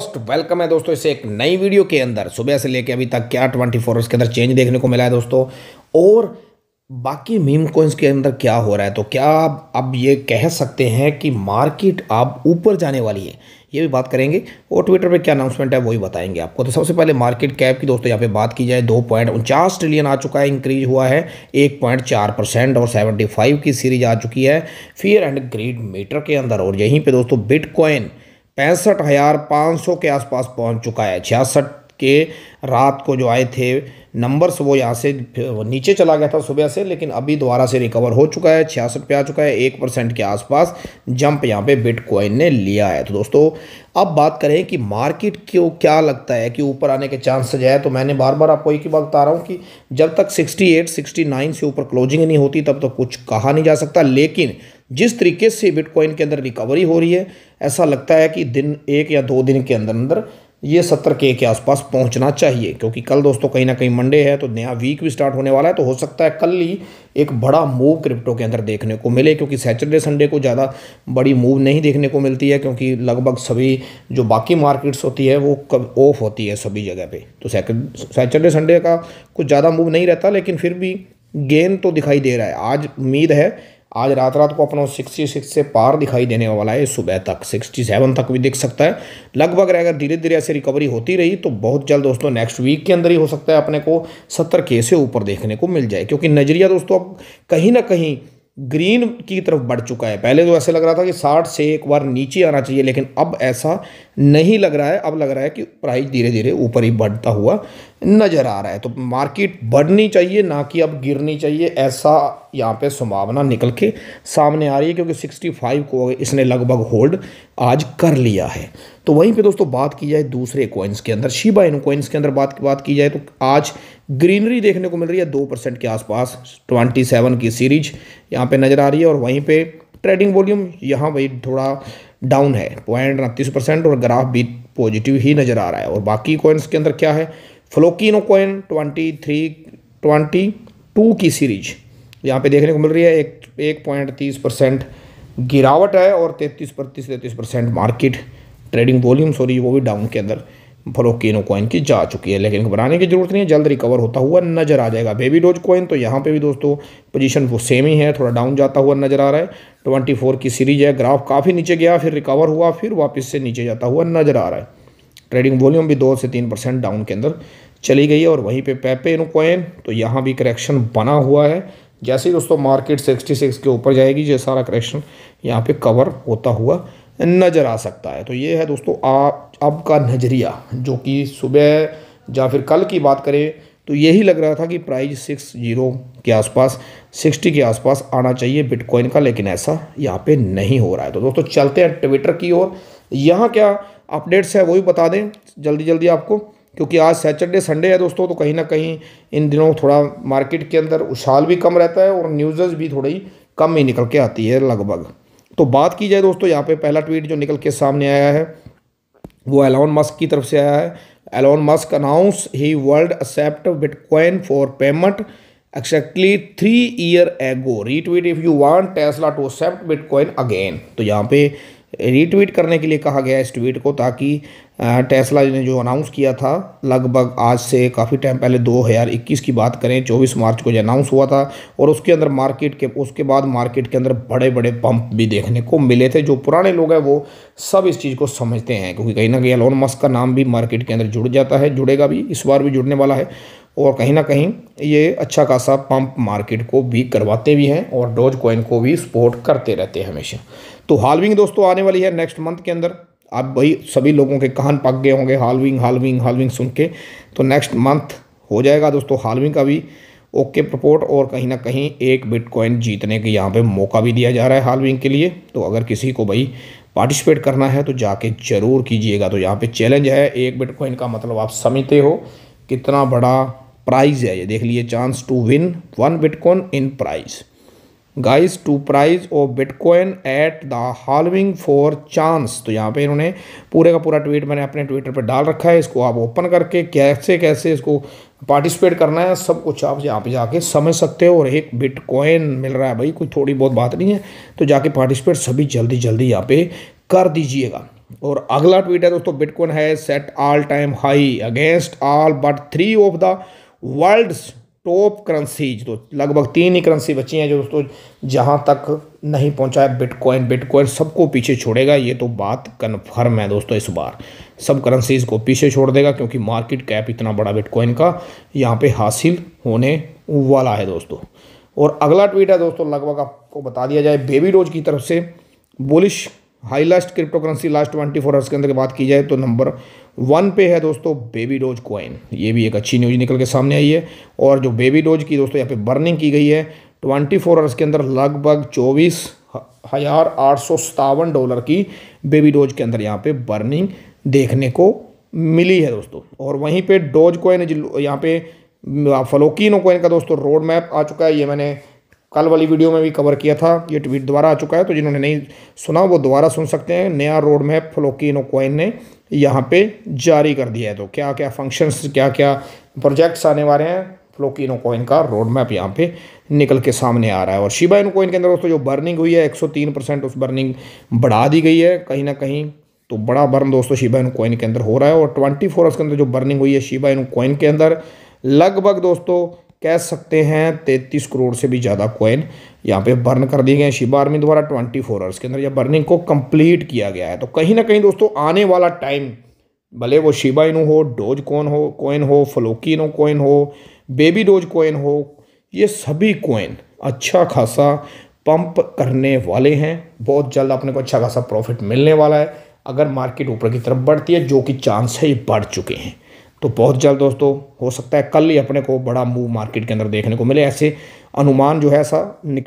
welcome है दोस्तों इसे एक नई वीडियो के अंदर सुबह से लेके अभी तक क्या ट्वेंटी फोर के अंदर चेंज देखने को मिला है दोस्तों और बाकी मीम कोइंस के अंदर क्या हो रहा है तो क्या आप अब ये कह सकते हैं कि मार्केट अब ऊपर जाने वाली है ये भी बात करेंगे और ट्विटर पे क्या अनाउंसमेंट है वही बताएंगे आपको तो सबसे पहले मार्केट कैप की दोस्तों यहाँ पे बात की जाए दो पॉइंट उनचास ट्रिलियन आ चुका है इंक्रीज हुआ है एक पॉइंट चार परसेंट और सेवेंटी फाइव की सीरीज आ चुकी है फियर एंड ग्रीड मीटर के अंदर और यहीं पर दोस्तों बिटकॉइन पैंसठ हज़ार पाँच सौ के आसपास पहुंच चुका है छियासठ के रात को जो आए थे नंबर्स वो यहाँ से नीचे चला गया था सुबह से लेकिन अभी दोबारा से रिकवर हो चुका है छियासठ पे आ चुका है एक परसेंट के आसपास जंप यहाँ पे बिटकॉइन ने लिया है तो दोस्तों अब बात करें कि मार्केट क्यों क्या लगता है कि ऊपर आने के चांसेज है तो मैंने बार बार आपको एक ही बात बता रहा हूँ कि जब तक सिक्सटी एट से ऊपर क्लोजिंग नहीं होती तब तक तो कुछ कहा नहीं जा सकता लेकिन जिस तरीके से बिटकॉइन के अंदर रिकवरी हो रही है ऐसा लगता है कि दिन एक या दो दिन के अंदर अंदर ये सत्तर के के आसपास पहुंचना चाहिए क्योंकि कल दोस्तों कहीं ना कहीं मंडे है तो नया वीक भी स्टार्ट होने वाला है तो हो सकता है कल ही एक बड़ा मूव क्रिप्टो के अंदर देखने को मिले क्योंकि सैटरडे संडे को ज़्यादा बड़ी मूव नहीं देखने को मिलती है क्योंकि लगभग सभी जो बाकी मार्केट्स होती है वो कब ऑफ होती है सभी जगह पर तो सैटरडे संडे का कुछ ज़्यादा मूव नहीं रहता लेकिन फिर भी गेंद तो दिखाई दे रहा है आज उम्मीद है आज रात रात को अपना सिक्सटी सिक्स से पार दिखाई देने वाला है सुबह तक सिक्सटी सेवन तक भी दिख सकता है लगभग अगर धीरे धीरे ऐसे रिकवरी होती रही तो बहुत जल्द दोस्तों नेक्स्ट वीक के अंदर ही हो सकता है अपने को सत्तर के से ऊपर देखने को मिल जाए क्योंकि नज़रिया दोस्तों अब कहीं ना कहीं ग्रीन की तरफ बढ़ चुका है पहले तो ऐसे लग रहा था कि साठ से एक बार नीचे आना चाहिए लेकिन अब ऐसा नहीं लग रहा है अब लग रहा है कि प्राइस धीरे धीरे ऊपर ही बढ़ता हुआ नज़र आ रहा है तो मार्केट बढ़नी चाहिए ना कि अब गिरनी चाहिए ऐसा यहाँ पे संभावना निकल के सामने आ रही है क्योंकि 65 को इसने लगभग होल्ड आज कर लिया है तो वहीं पे दोस्तों बात की जाए दूसरे कॉइन्स के अंदर शिबा इन कॉइन्स के अंदर बात की बात की जाए तो आज ग्रीनरी देखने को मिल रही है दो परसेंट के आसपास ट्वेंटी सेवन की सीरीज यहाँ पर नज़र आ रही है और वहीं पर ट्रेडिंग वॉल्यूम यहाँ भाई थोड़ा डाउन है पॉइंट उनतीस परसेंट और ग्राफ भी पॉजिटिव ही नज़र आ रहा है और बाकी कॉइन्स के अंदर क्या है फ्लोकिनोकोइन coin twenty three twenty two की सीरीज यहाँ पे देखने को मिल रही है एक एक पॉइंट तीस परसेंट गिरावट है और तैंतीस तीस तैंतीस percent market trading volume sorry वो भी डाउन के अंदर फ्लोकिनो कोइन की जा चुकी है लेकिन घबराने की जरूरत नहीं है जल्द रिकवर होता हुआ नजर आ जाएगा बेबी डोज कॉइन तो यहाँ पे भी दोस्तों पोजीशन वो सेम ही है थोड़ा डाउन जाता हुआ नजर आ रहा है ट्वेंटी की सीरीज है ग्राफ काफ़ी नीचे गया फिर रिकवर हुआ फिर वापस से नीचे जाता हुआ नजर आ रहा है ट्रेडिंग वॉल्यूम भी दो से तीन परसेंट डाउन के अंदर चली गई है और वहीं पे इन कॉइन तो यहाँ भी करेक्शन बना हुआ है जैसे ही दोस्तों मार्केट 66 के ऊपर जाएगी ये सारा करेक्शन यहाँ पे कवर होता हुआ नज़र आ सकता है तो ये है दोस्तों आप अब का नज़रिया जो कि सुबह या फिर कल की बात करें तो यही लग रहा था कि प्राइस सिक्स जीरो के आसपास सिक्सटी के आसपास आना चाहिए बिटकॉइन का लेकिन ऐसा यहाँ पे नहीं हो रहा है तो दोस्तों चलते हैं ट्विटर की ओर यहाँ क्या अपडेट्स है वो भी बता दें जल्दी जल्दी आपको क्योंकि आज सैटरडे संडे है दोस्तों तो कहीं ना कहीं इन दिनों थोड़ा मार्केट के अंदर उछाल भी कम रहता है और न्यूज़ भी थोड़ी कम ही निकल के आती है लगभग तो बात की जाए दोस्तों यहाँ पे पहला ट्वीट जो निकल के सामने आया है वो एलॉन मस्क की तरफ से आया है एलॉन मस्क अनाउंस ही world accept bitcoin for payment exactly three year ago retweet if you want Tesla to accept bitcoin again तो यहाँ पे रीट्वीट करने के लिए कहा गया इस ट्वीट को ताकि टेस्ला ने जो अनाउंस किया था लगभग आज से काफ़ी टाइम पहले 2021 की बात करें 24 मार्च को जो अनाउंस हुआ था और उसके अंदर मार्केट के उसके बाद मार्केट के अंदर बड़े बड़े पंप भी देखने को मिले थे जो पुराने लोग हैं वो सब इस चीज़ को समझते हैं क्योंकि कहीं ना कहीं एलोन मस्क का नाम भी मार्केट के अंदर जुड़ जाता है जुड़ेगा भी इस बार भी जुड़ने वाला है और कहीं ना कहीं ये अच्छा खासा पंप मार्केट को भी करवाते भी हैं और डोज कॉइन को भी सपोर्ट करते रहते हैं हमेशा तो हालविंग दोस्तों आने वाली है नेक्स्ट मंथ के अंदर आप भाई सभी लोगों के कहान पक गए होंगे हालविंग हालविंग हालविंग सुन के तो नेक्स्ट मंथ हो जाएगा दोस्तों हालविंग का भी ओके प्रपोर्ट और कहीं ना कहीं एक बिटकॉइन जीतने के यहाँ पे मौका भी दिया जा रहा है हालविंग के लिए तो अगर किसी को भाई पार्टिसिपेट करना है तो जाके ज़रूर कीजिएगा तो यहाँ पे चैलेंज है एक बिटकॉइन का मतलब आप समझते हो कितना बड़ा प्राइज है ये देख लीजिए chance to win one bitcoin in prize guys two prize of bitcoin at the halving for chance तो यहाँ पे इन्होंने पूरे का पूरा ट्वीट मैंने अपने ट्विटर पर डाल रखा है इसको आप ओपन करके कैसे कैसे इसको पार्टिसिपेट करना है सब कुछ आप यहाँ पे जाके समझ सकते हो और एक बिटकॉइन मिल रहा है भाई कोई थोड़ी बहुत बात नहीं है तो जाके पार्टिसिपेट सभी जल्दी जल्दी यहाँ पे कर दीजिएगा और अगला ट्वीट है दोस्तों बिटकॉइन है set all time high against all but three of the world top currencies तो लगभग तीन ही करेंसी बची हैं जो दोस्तों जहाँ तक नहीं पहुंचा है बिटकॉइन बिटकॉइन सबको पीछे छोड़ेगा ये तो बात कन्फर्म है दोस्तों इस बार सब करेंसीज को पीछे छोड़ देगा क्योंकि मार्केट कैप इतना बड़ा बिटकॉइन का यहाँ पे हासिल होने वाला है दोस्तों और अगला ट्वीट है दोस्तों लगभग आपको बता दिया जाए बेबी डोज की तरफ से bullish last cryptocurrency last twenty four hours के अंदर बात की जाए तो नंबर वन पे है दोस्तों बेबी डोज क्वाइन ये भी एक अच्छी न्यूज निकल के सामने आई है और जो बेबी डोज की दोस्तों यहाँ पे बर्निंग की गई है ट्वेंटी फोर आवर्स के अंदर लगभग चौबीस हजार आठ सौ सतावन डॉलर की बेबी डोज के अंदर यहाँ पे बर्निंग देखने को मिली है दोस्तों और वहीं पर डोज कॉइन यहाँ पे फलोकिनो कॉइन का दोस्तों रोड मैप आ चुका है ये मैंने कल वाली वीडियो में भी कवर किया था ये ट्वीट दोबारा आ चुका है तो जिन्होंने नहीं सुना वो दोबारा सुन सकते हैं नया रोड मैप फ्लोकिनो कोइन ने यहाँ पे जारी कर दिया है तो क्या क्या फंक्शंस क्या क्या प्रोजेक्ट्स आने वाले हैं फ्लोकिनो कोइन का रोड मैप यहाँ पे निकल के सामने आ रहा है और शिबा इन कोइन के अंदर दोस्तों जो बर्निंग हुई है एक परसेंट उस बर्निंग बढ़ा दी गई है कहीं ना कहीं तो बड़ा बर्न दोस्तों शिबा इन कोइन के अंदर हो रहा है और ट्वेंटी फोर के अंदर जो बर्निंग हुई है शिबा इन कोइन के अंदर लगभग दोस्तों कह सकते हैं तैंतीस करोड़ से भी ज़्यादा कोइन यहाँ पे बर्न कर दिए गए शिबा आर्मी द्वारा ट्वेंटी फोर आवर्स के अंदर यह बर्निंग को कंप्लीट किया गया है तो कहीं ना कहीं दोस्तों आने वाला टाइम भले वो शिबा इनू हो डोज कॉइन हो कोइन हो इनो कोइन हो बेबी डोज कोइन हो ये सभी कोइन अच्छा खासा पंप करने वाले हैं बहुत जल्द अपने को अच्छा खासा प्रॉफिट मिलने वाला है अगर मार्केट ऊपर की तरफ बढ़ती है जो कि चांस है ये बढ़ चुके हैं तो बहुत जल्द दोस्तों हो सकता है कल ही अपने को बड़ा मूव मार्केट के अंदर देखने को मिले ऐसे अनुमान जो है ऐसा